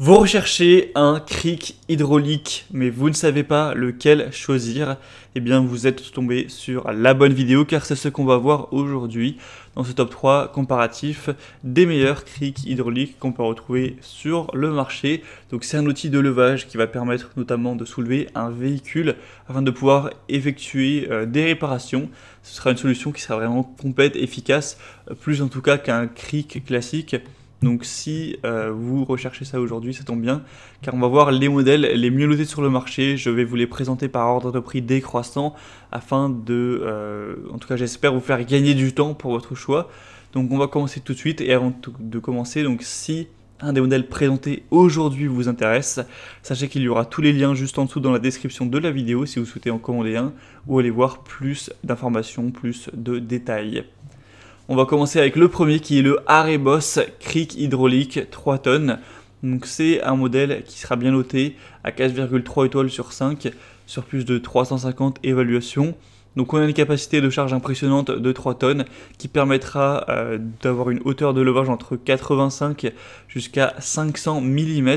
Vous recherchez un cric hydraulique, mais vous ne savez pas lequel choisir, eh bien vous êtes tombé sur la bonne vidéo car c'est ce qu'on va voir aujourd'hui dans ce top 3 comparatif des meilleurs crics hydrauliques qu'on peut retrouver sur le marché. Donc c'est un outil de levage qui va permettre notamment de soulever un véhicule afin de pouvoir effectuer euh, des réparations. Ce sera une solution qui sera vraiment complète, efficace, plus en tout cas qu'un cric classique. Donc si euh, vous recherchez ça aujourd'hui, ça tombe bien, car on va voir les modèles les mieux notés sur le marché. Je vais vous les présenter par ordre de prix décroissant afin de, euh, en tout cas j'espère, vous faire gagner du temps pour votre choix. Donc on va commencer tout de suite et avant de commencer, donc si un des modèles présentés aujourd'hui vous intéresse, sachez qu'il y aura tous les liens juste en dessous dans la description de la vidéo si vous souhaitez en commander un ou aller voir plus d'informations, plus de détails. On va commencer avec le premier qui est le Areboss Creek hydraulique 3 tonnes. Donc c'est un modèle qui sera bien noté à 4,3 étoiles sur 5 sur plus de 350 évaluations. Donc on a une capacité de charge impressionnante de 3 tonnes qui permettra euh, d'avoir une hauteur de levage entre 85 jusqu'à 500 mm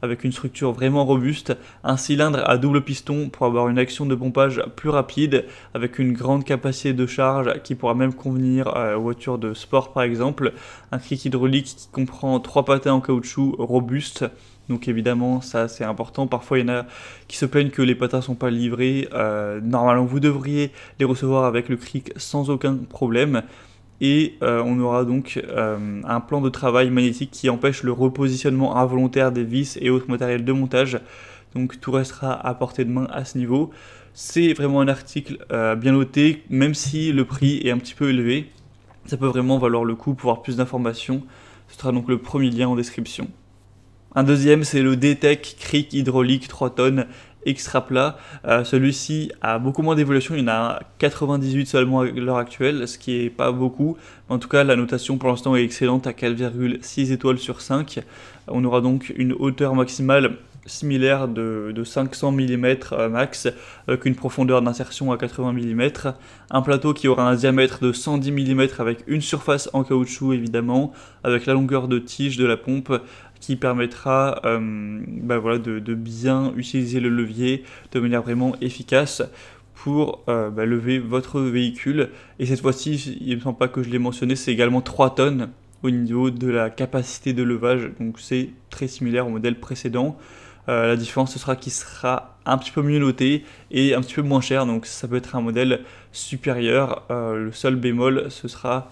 avec une structure vraiment robuste, un cylindre à double piston pour avoir une action de pompage plus rapide, avec une grande capacité de charge qui pourra même convenir euh, aux voitures de sport par exemple, un cric hydraulique qui comprend trois patins en caoutchouc robustes, donc évidemment, ça c'est important. Parfois, il y en a qui se plaignent que les patins sont pas livrés. Euh, normalement, vous devriez les recevoir avec le CRIC sans aucun problème. Et euh, on aura donc euh, un plan de travail magnétique qui empêche le repositionnement involontaire des vis et autres matériels de montage. Donc tout restera à portée de main à ce niveau. C'est vraiment un article bien noté, même si le prix est un petit peu élevé. Ça peut vraiment valoir le coup pour avoir plus d'informations. Ce sera donc le premier lien en description. Un deuxième, c'est le DTEC Cric hydraulique 3 tonnes extra plat. Euh, celui-ci a beaucoup moins d'évolution, il y en a 98 seulement à l'heure actuelle, ce qui n'est pas beaucoup. En tout cas, la notation pour l'instant est excellente à 4,6 étoiles sur 5. On aura donc une hauteur maximale similaire de, 500 mm euh, max avec euh, une profondeur d'insertion à 80 mm. Un plateau qui aura un diamètre de 110 mm avec une surface en caoutchouc évidemment, avec la longueur de tige de la pompe qui permettra euh, bah voilà, de, bien utiliser le levier de manière vraiment efficace pour bah, lever votre véhicule. Et cette fois-ci, il ne me semble pas que je l'ai mentionné, c'est également 3 tonnes au niveau de la capacité de levage, donc c'est très similaire au modèle précédent. Euh, la différence, ce sera qu'il sera un petit peu mieux noté et un petit peu moins cher. Donc ça peut être un modèle supérieur. Euh, le seul bémol, ce sera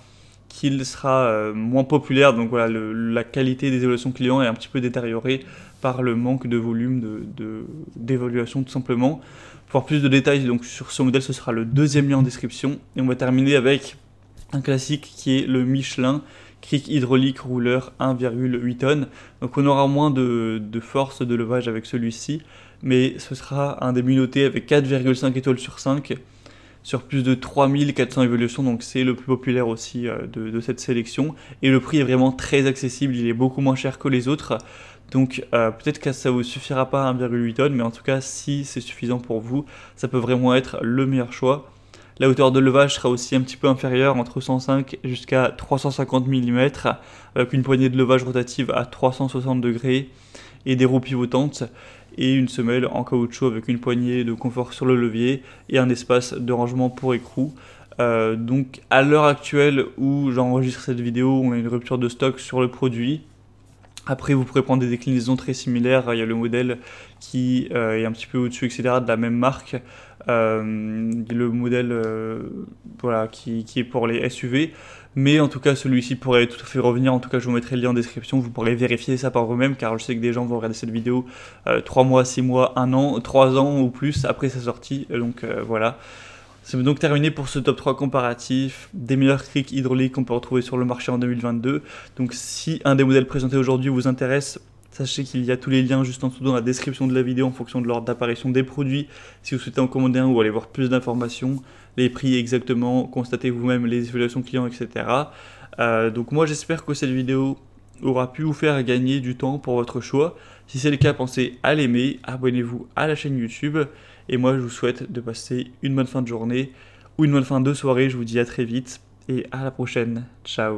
qu'il sera euh, moins populaire. Donc voilà, la qualité des évaluations clients est un petit peu détériorée par le manque de volume d'évaluation tout simplement. Pour plus de détails donc, sur ce modèle, ce sera le deuxième lien en description. Et on va terminer avec un classique qui est le Michelin cric hydraulique rouleur 1,8 tonnes. Donc on aura moins de, force de levage avec celui-ci, mais ce sera un mieux notés avec 4,5 étoiles sur 5 sur plus de 3400 évolutions, donc c'est le plus populaire aussi euh, de, cette sélection. Et le prix est vraiment très accessible, il est beaucoup moins cher que les autres. Donc euh, peut-être que ça ne vous suffira pas à 1,8 tonnes, mais en tout cas si c'est suffisant pour vous, ça peut vraiment être le meilleur choix. La hauteur de levage sera aussi un petit peu inférieure, entre 105 jusqu'à 350 mm, avec une poignée de levage rotative à 360 degrés et des roues pivotantes et une semelle en caoutchouc avec une poignée de confort sur le levier et un espace de rangement pour écrou. Euh, donc à l'heure actuelle où j'enregistre cette vidéo, on a une rupture de stock sur le produit. Après, vous pourrez prendre des déclinaisons très similaires. Il y a le modèle qui euh, est un petit peu au-dessus, etc., de la même marque. Euh, le modèle euh, voilà, qui, qui, est pour les SUV. Mais en tout cas, celui-ci pourrait tout à fait revenir. En tout cas, je vous mettrai le lien en description. Vous pourrez vérifier ça par vous-même, car je sais que des gens vont regarder cette vidéo 3 euh, mois, 6 mois, 1 an, 3 ans ou plus après sa sortie. Donc voilà. C'est donc terminé pour ce top 3 comparatif des meilleurs tricks hydrauliques qu'on peut retrouver sur le marché en 2022. Donc si un des modèles présentés aujourd'hui vous intéresse, Sachez qu'il y a tous les liens juste en dessous dans la description de la vidéo en fonction de l'ordre d'apparition des produits. Si vous souhaitez en commander un ou aller voir plus d'informations, les prix exactement, constatez vous-même les évaluations clients, etc. Euh, donc moi j'espère que cette vidéo aura pu vous faire gagner du temps pour votre choix. Si c'est le cas, pensez à l'aimer, abonnez-vous à la chaîne YouTube. Et moi je vous souhaite de passer une bonne fin de journée ou une bonne fin de soirée. Je vous dis à très vite et à la prochaine. Ciao